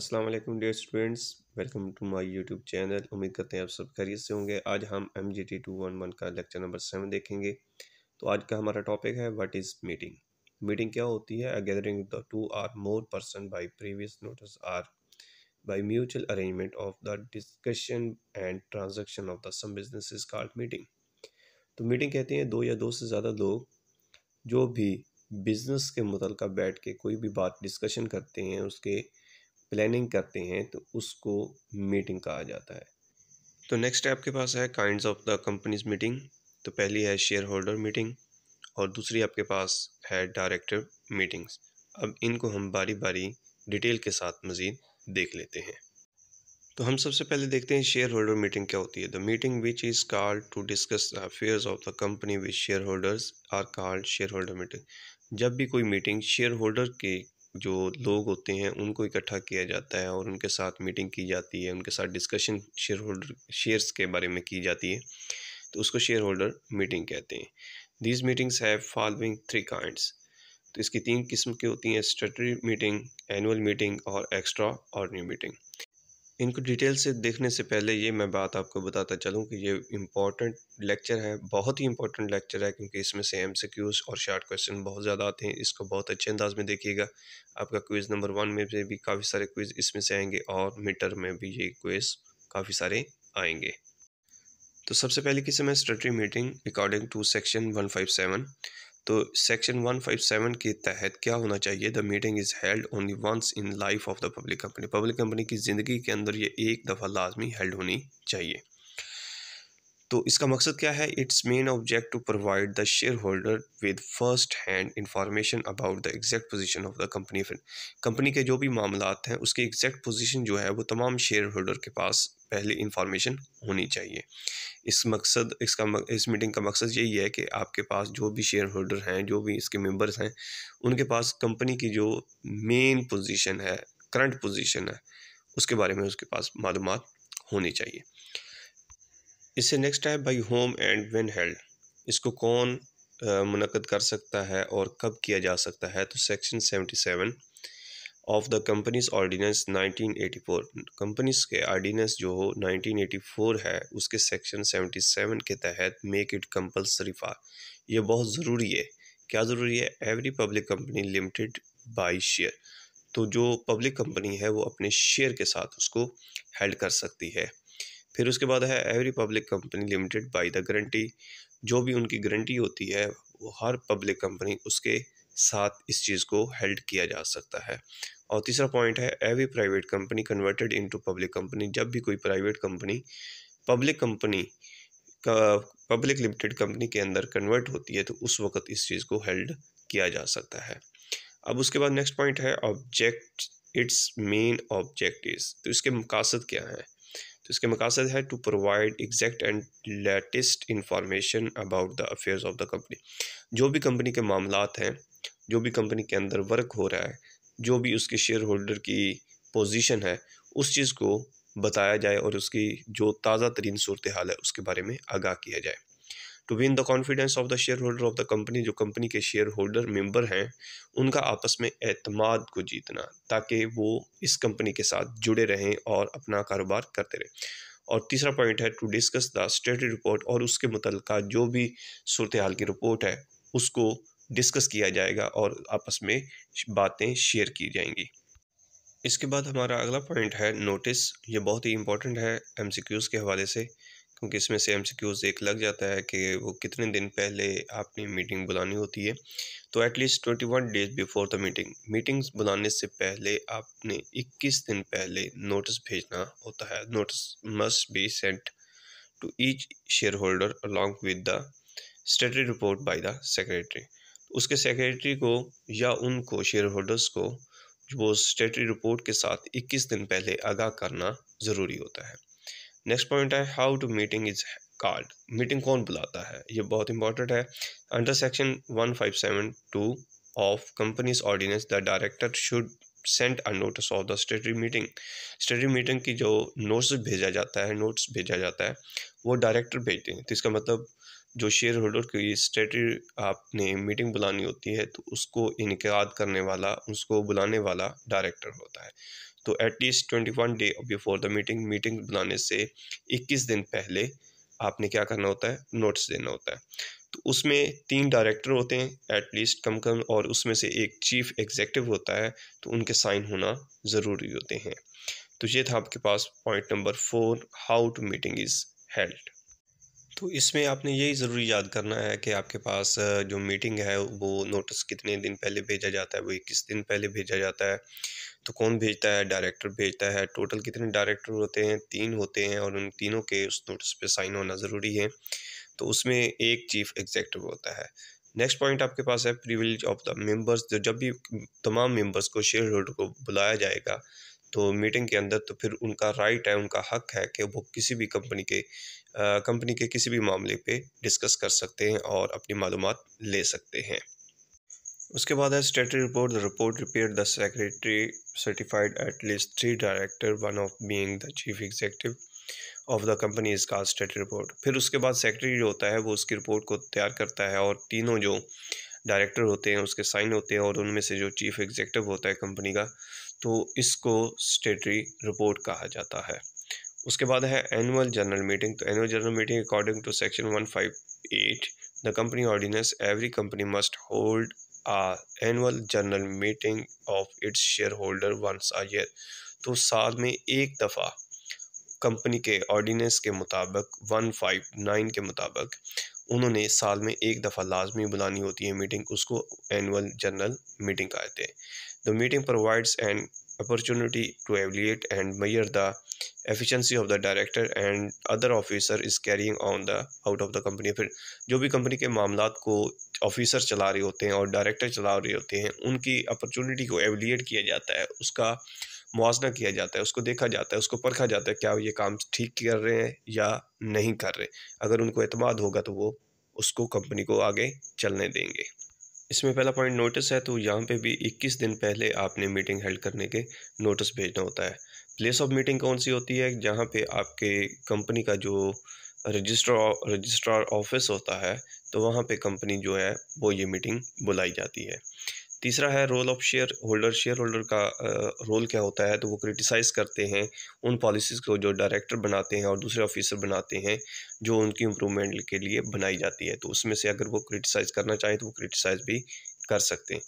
अस्सलाम वालेकुम dear students welcome to my YouTube channel उम्मीद करते हैं आप सब खैरियत से होंगे आज हम M G T two one one का लेक्चर नंबर सेवन देखेंगे तो आज का हमारा टॉपिक है व्हाट इज़ मीटिंग मीटिंग क्या होती है a gathering the two or more person by previous notice or by mutual arrangement of the discussion and transaction of the some business is called meeting तो meeting कहते हैं दो या दो से ज़्यादा लोग जो भी बिज़नेस के मुतल बैठ के कोई भी बात डिस्कशन करते हैं उसके प्लानिंग करते हैं तो उसको मीटिंग कहा जाता है तो नेक्स्ट आपके पास है kind of the companies meeting तो पहली है शेयर होल्डर मीटिंग और दूसरी आपके पास है डायरेक्टर मीटिंग्स अब इनको हम बारी बारी डिटेल के साथ मज़ीद देख लेते हैं तो हम सबसे पहले देखते हैं शेयर होल्डर मीटिंग क्या होती है the meeting which is called to discuss the affairs of the company which share holders are called share holder meeting जब भी कोई मीटिंग शेयर होल्डर के जो लोग होते हैं उनको इकट्ठा किया जाता है और उनके साथ मीटिंग की जाती है उनके साथ डिस्कशन शेयर होल्डर शेयर्स के बारे में की जाती है तो उसको शेयर होल्डर मीटिंग कहते हैं these meetings have following three kinds तो इसकी तीन किस्म की होती हैं स्टेटरी मीटिंग एनुअल मीटिंग और एक्स्ट्रा ऑर्डनरी मीटिंग इनको डिटेल से देखने से पहले ये मैं बात आपको बताता चलूँ कि ये इम्पॉर्टेंट लेक्चर है बहुत ही इंपॉर्टेंट लेक्चर है क्योंकि इसमें से एम और शार्ट क्वेश्चन बहुत ज़्यादा आते हैं इसको बहुत अच्छे अंदाज में देखिएगा आपका क्विज़ नंबर वन में से भी काफ़ी सारे क्विज़ इसमें से आएंगे और मीटर में भी ये क्विज़ काफ़ी सारे आएंगे तो सबसे पहले किस्म है statutory meeting according to section one five seven तो सेक्शन 157 के तहत क्या होना चाहिए the meeting is held only once in life of the public company public company की ज़िंदगी के अंदर ये एक दफ़ा लाजमी हेल्ड होनी चाहिए तो इसका मकसद क्या है it's main object to provide the share holder with first hand information about the exact position of the company फिर कंपनी के जो भी मामला हैं उसकी एग्जैक्ट पोजीशन जो है वो तमाम शेयर होल्डर के पास पहले इंफॉर्मेशन होनी चाहिए इस मकसद इसका इस मीटिंग का मकसद यही है कि आपके पास जो भी शेयर होल्डर हैं जो भी इसके मेम्बर्स हैं उनके पास कंपनी की जो मेन पोजिशन है करंट पोजिशन है उसके बारे में उसके पास मालूम होनी चाहिए इससे नेक्स्ट है by whom and when held इसको कौन मुनद कर सकता है और कब किया जा सकता है तो section seventy seven of the companies eighty four companies के ऑर्डिनेंस जो हो नाइनटीन फोर है उसके सेक्शन सेवेंटी सेवन के तहत मेक इट कंपलसरी फॉर ये बहुत ज़रूरी है क्या ज़रूरी है every public company limited by share तो जो पब्लिक कंपनी है वो अपने शेयर के साथ उसको हेल्ड कर सकती है फिर उसके बाद है every public company limited by the guarantee जो भी उनकी गारंटी होती है वो हर पब्लिक कंपनी उसके साथ इस चीज़ को हेल्ड किया जा सकता है और तीसरा पॉइंट है every private company converted into public company जब भी कोई प्राइवेट कंपनी पब्लिक कंपनी का पब्लिक लिमिटेड कंपनी के अंदर कन्वर्ट होती है तो उस वक्त इस चीज़ को हेल्ड किया जा सकता है अब उसके बाद नेक्स्ट पॉइंट है object it's main object is तो इसके मकासद क्या हैं तो इसके मकासद है to provide exact and latest information about the affairs of the company जो भी कंपनी के मामला हैं जो भी कंपनी के अंदर वर्क हो रहा है जो भी उसके शेयर होल्डर की पोजीशन है उस चीज़ को बताया जाए और उसकी जो ताज़ा तरीन सूरत हाल है उसके बारे में आगाह किया जाए to win the confidence of the share shareholder of the company जो कंपनी के शेयर होल्डर मेंबर हैं उनका आपस में अतमाद को जीतना ताकि वो इस कंपनी के साथ जुड़े रहें और अपना कारोबार करते रहें और तीसरा पॉइंट है to discuss the statutory report और उसके मुतलका जो भी सूरत हाल की रिपोर्ट है उसको डिस्कस किया जाएगा और आपस में बातें शेयर की जाएंगी इसके बाद हमारा अगला पॉइंट है नोटिस ये बहुत ही इंपॉर्टेंट है एमसीक्यूज़ के हवाले से क्योंकि इसमें से एम एक लग जाता है कि वो कितने दिन पहले आपने मीटिंग बुलानी होती है तो at least twenty one days before the meeting meetings बुलाने से पहले आपने इक्कीस दिन पहले नोटिस भेजना होता है notice must be sent to each shareholder along with the statutory report by the secretary उसके सेक्रेटरी को या उनको शेयर होल्डर्स को वो स्टेटरी रिपोर्ट के साथ 21 दिन पहले आगाह करना ज़रूरी होता है नेक्स्ट पॉइंट है how to meeting is called meeting कौन बुलाता है ये बहुत इंपॉर्टेंट है under section one five seven two of companies ordinance the director should sent a notice of the statutory meeting statutory meeting की जो नोट्स भेजा जाता है नोट्स भेजा जाता है वो डायरेक्टर भेजते हैं तो इसका मतलब जो शेयर होल्डर की स्टेटरी आपने मीटिंग बुलानी होती है तो उसको इनका करने वाला उसको बुलाने वाला डायरेक्टर होता है तो at least twenty one day before the meeting meeting बुलाने से इक्कीस दिन पहले आपने क्या करना होता है नोट्स देना होता है तो उसमें तीन डायरेक्टर होते हैं एटलीस्ट कम कम और उसमें से एक चीफ एग्जेक्टिव होता है तो उनके साइन होना ज़रूरी होते हैं तो ये था आपके पास point number four how to meeting is held तो इसमें आपने यही ज़रूरी याद करना है कि आपके पास जो मीटिंग है वो नोटिस कितने दिन पहले भेजा जाता है वो इक्कीस दिन पहले भेजा जाता है तो कौन भेजता है डायरेक्टर भेजता है टोटल कितने डायरेक्टर होते हैं तीन होते हैं और उन तीनों के उस नोटिस पे साइन होना ज़रूरी है तो उसमें एक चीफ एग्जेक्टिव होता है नेक्स्ट पॉइंट आपके पास है प्रिविलेज ऑफ द मेंबर्स जो जब भी तमाम मेंबर्स को शेयर होल्डर को बुलाया जाएगा तो मीटिंग के अंदर तो फिर उनका राइट है उनका हक है कि वो किसी भी कंपनी के कंपनी के किसी भी मामले पे डिस्कस कर सकते हैं और अपनी मालूम ले सकते हैं उसके बाद है statutory report the report prepare the secretary certified at least three director one of being the chief executive of the company is का स्टेटरी रिपोर्ट फिर उसके बाद सेक्रेटरी जो होता है वो उसकी रिपोर्ट को तैयार करता है और तीनों जो डायरेक्टर होते हैं उसके साइन होते हैं और उनमें से जो चीफ एग्जीक्यूटिव होता है कंपनी का तो इसको स्टेटरी रिपोर्ट कहा जाता है उसके बाद है एनुअल जनरल मीटिंग तो annual general meeting according to section one five eight the company ordinance every company must hold a general meeting of its shareholder once a year तो साल में एक दफ़ा कंपनी के ऑर्डिनेंस के मुताबिक one five nine के मुताबिक उन्होंने साल में एक दफ़ा लाजमी बुलानी होती है मीटिंग उसको एनुअल जनरल मीटिंग कहते हैं the meeting provides an opportunity to evaluate and measure the efficiency of the director and other officer is carrying on the out of the company फिर जो भी कंपनी के मामला को ऑफिसर चला रहे होते हैं और डायरेक्टर चला रहे होते हैं उनकी अपॉर्चुनिटी को एविलियट किया जाता है उसका मुआजना किया जाता है उसको देखा जाता है उसको परखा जाता है क्या ये काम ठीक कर रहे हैं या नहीं कर रहे अगर उनको अतमाद होगा तो वो उसको कंपनी को आगे चलने देंगे इसमें पहला पॉइंट नोटिस है तो यहाँ पे भी 21 दिन पहले आपने मीटिंग हेल्ड करने के नोटिस भेजना होता है प्लेस ऑफ मीटिंग कौन सी होती है जहाँ पे आपके कंपनी का जो रजिस्ट्रार रजिस्ट्रार ऑफिस होता है तो वहाँ पे कंपनी जो है वो ये मीटिंग बुलाई जाती है तीसरा है role of shareholder shareholder का रोल क्या होता है तो वो क्रिटिसाइज़ करते हैं उन पॉलिसीज़ को जो डायरेक्टर बनाते हैं और दूसरे ऑफिसर बनाते हैं जो उनकी इम्प्रूवमेंट के लिए बनाई जाती है तो उसमें से अगर वो क्रिटिसाइज़ करना चाहें तो वो क्रिटिसाइज़ भी कर सकते हैं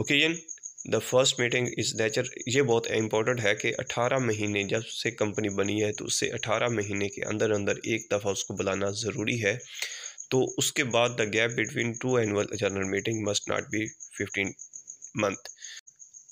okay okay, the first meeting इस नेचर ये बहुत इंपॉर्टेंट है कि 18 महीने जब से कंपनी बनी है तो उससे 18 महीने के अंदर अंदर एक दफ़ा उसको बुलाना ज़रूरी है तो उसके बाद the gap between two annual general meeting must not be fifteen month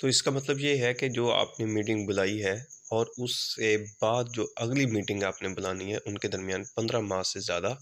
तो इसका मतलब ये है कि जो आपने मीटिंग बुलाई है और उससे बाद जो अगली मीटिंग आपने बुलानी है उनके दरमियान पंद्रह माह से ज़्यादा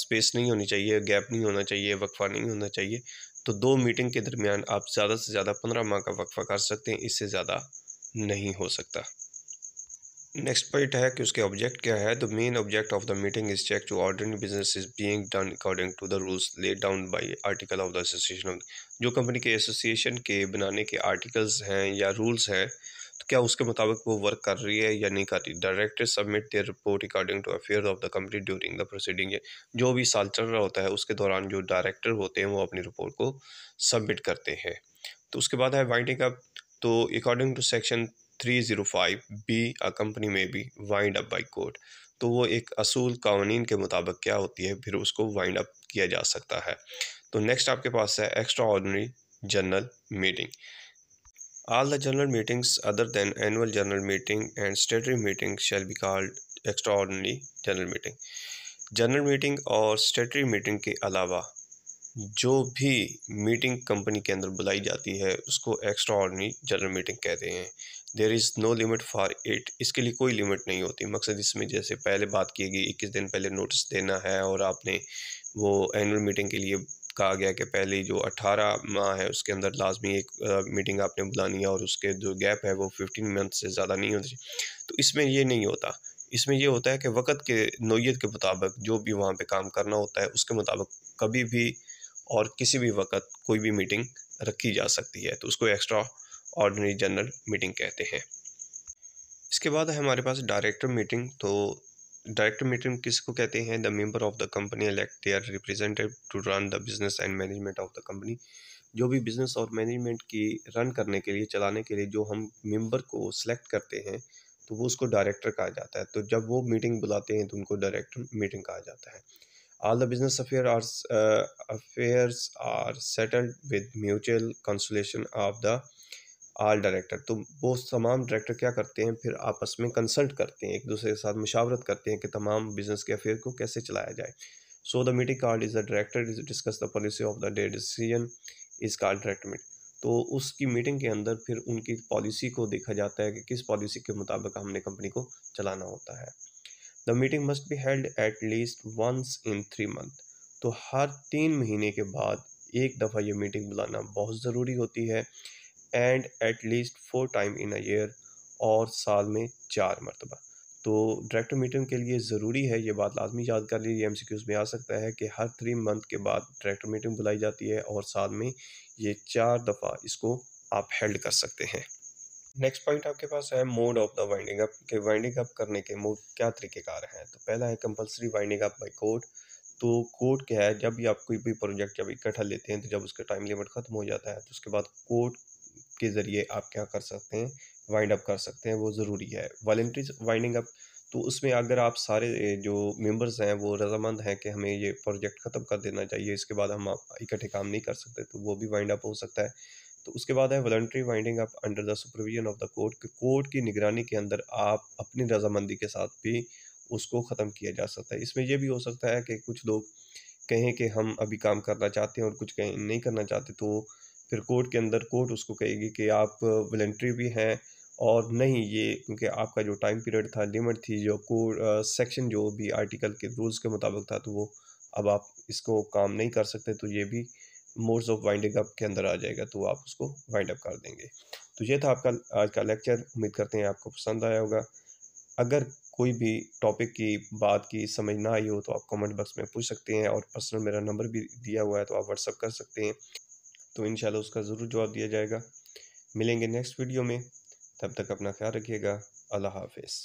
स्पेस नहीं होनी चाहिए गैप नहीं होना चाहिए वक्फा नहीं होना चाहिए तो दो मीटिंग के दरमियान आप ज़्यादा से ज़्यादा पंद्रह माह का वक्फा कर सकते हैं इससे ज़्यादा नहीं हो सकता नेक्स्ट पॉइंट है कि उसके ऑब्जेक्ट क्या है the main object of the meeting is check to ordinary business is being done according to the rules laid down by article of the association जो कंपनी के एसोसिएशन के बनाने के आर्टिकल्स हैं या रूल्स हैं तो क्या उसके मुताबिक वो वर्क कर रही है या नहीं कर रही director submit their report according to affair of the company during the proceeding जो भी साल चल रहा होता है उसके दौरान जो डायरेक्टर होते हैं वो अपनी रिपोर्ट को सबमिट करते हैं तो उसके बाद है वाइंडिंग अप तो according to section three zero five B a company में भी वाइंड अप बाई कोर्ट तो वो एक असूल कानून के मुताबिक क्या होती है फिर उसको वाइंड अप किया जा सकता है तो नेक्स्ट आपके पास है extraordinary general meeting All the general meetings other than annual general meeting and statutory meeting shall be called extraordinary general meeting. General meeting और स्टेटरी मीटिंग के अलावा जो भी मीटिंग कंपनी के अंदर बुलाई जाती है उसको एक्स्ट्रा ऑर्डनरी जनरल मीटिंग कहते हैं there is no limit for it इसके लिए कोई लिमिट नहीं होती मकसद इसमें जैसे पहले बात की गई इक्कीस दिन पहले नोटिस देना है और आपने वो एनुअल मीटिंग के लिए कहा गया कि पहली जो अठारह माह है उसके अंदर लाजमी एक मीटिंग आपने बुलानी है और उसके जो गैप है वो फिफ्टीन मंथ से ज़्यादा नहीं होती तो इसमें ये नहीं होता इसमें यह होता है कि वक़्त के नोयत के मुताबिक जो भी वहाँ पे काम करना होता है उसके मुताबिक कभी भी और किसी भी वक़्त कोई भी मीटिंग रखी जा सकती है तो उसको एक्स्ट्रा ऑर्डनरी जनरल मीटिंग कहते हैं इसके बाद है हमारे पास डायरेक्टर मीटिंग तो डायरेक्टर मीटिंग किसको कहते हैं the member of the company elect our representative to run the business and management of the company जो भी बिजनेस और मैनेजमेंट की रन करने के लिए चलाने के लिए जो हम मेंबर को सिलेक्ट करते हैं तो वो उसको डायरेक्टर कहा जाता है तो जब वो मीटिंग बुलाते हैं तो उनको डायरेक्टर मीटिंग कहा जाता है all the business affair are affairs are settled with mutual mutual of the all director तो वो तमाम डायरेक्टर क्या करते हैं फिर आपस में कंसल्ट करते हैं एक दूसरे के साथ मुशावरत करते हैं कि तमाम बिजनेस के अफेयर को कैसे चलाया जाए so the meeting called is the director is discuss the policy of the day decision is called director meet तो उसकी मीटिंग के अंदर फिर उनकी पॉलिसी को देखा जाता है कि किस पॉलिसी के मुताबिक हमने कंपनी को चलाना होता है the meeting must be held at least once in three month तो हर तीन महीने के बाद एक दफ़ा ये मीटिंग बुलाना बहुत ज़रूरी होती है and at least four time in a year और साल में चार मरतबा तो डायरेक्टर मीटिंग के लिए ज़रूरी है ये बात लाजमी याद कर लीजिए एम सी क्यूज़ में आ सकता है कि हर थ्री मंथ के बाद डायरेक्टर मीटिंग बुलाई जाती है और साल में ये चार दफ़ा इसको आप हेल्ड कर सकते हैं नेक्स्ट पॉइंट आपके पास है mode of the winding up के वाइंडिंग अप करने के मोड क्या तरीक़ेकार हैं तो पहला है compulsory winding up by court तो कोर्ट क्या है जब भी आप कोई भी प्रोजेक्ट जब इकट्ठा लेते हैं तो जब उसका टाइम लिमिट ख़त्म हो जाता है तो उसके बाद कोर्ट के ज़रिए आप क्या कर सकते हैं वाइंड अप कर सकते हैं वो ज़रूरी है वॉल्ट्री वाइंडिंग अप तो उसमें अगर आप सारे जो मेंबर्स हैं वो रजामंद हैं कि हमें ये प्रोजेक्ट ख़त्म कर देना चाहिए इसके बाद हम इकट्ठे काम नहीं कर सकते तो वो भी वाइंड अप हो सकता है तो उसके बाद है voluntary winding up under the supervision of the court court की निगरानी के अंदर आप अपनी रजामंदी के साथ भी उसको ख़त्म किया जा सकता है इसमें यह भी हो सकता है कि कुछ लोग कहें कि हम अभी काम करना चाहते हैं और कुछ कहें नहीं करना चाहते तो फिर कोर्ट के अंदर कोर्ट उसको कहेगी कि आप वलेंट्री भी हैं और नहीं ये क्योंकि आपका जो टाइम पीरियड था लिमिट थी जो कोर्ट सेक्शन जो भी आर्टिकल के रूल्स के मुताबिक था तो वो अब आप इसको काम नहीं कर सकते तो ये भी मोड्स ऑफ वाइंडिंग अप के अंदर आ जाएगा तो आप उसको वाइंड अप कर देंगे तो ये था आपका आज का लेक्चर उम्मीद करते हैं आपको पसंद आया होगा अगर कोई भी टॉपिक की बात की समझ ना आई हो तो आप कमेंट बॉक्स में पूछ सकते हैं और पर्सनल मेरा नंबर भी दिया हुआ है तो आप व्हाट्सअप कर सकते हैं तो इन उसका ज़रूर जवाब दिया जाएगा मिलेंगे नेक्स्ट वीडियो में तब तक अपना ख्याल रखिएगा अल्लाह हाफिज़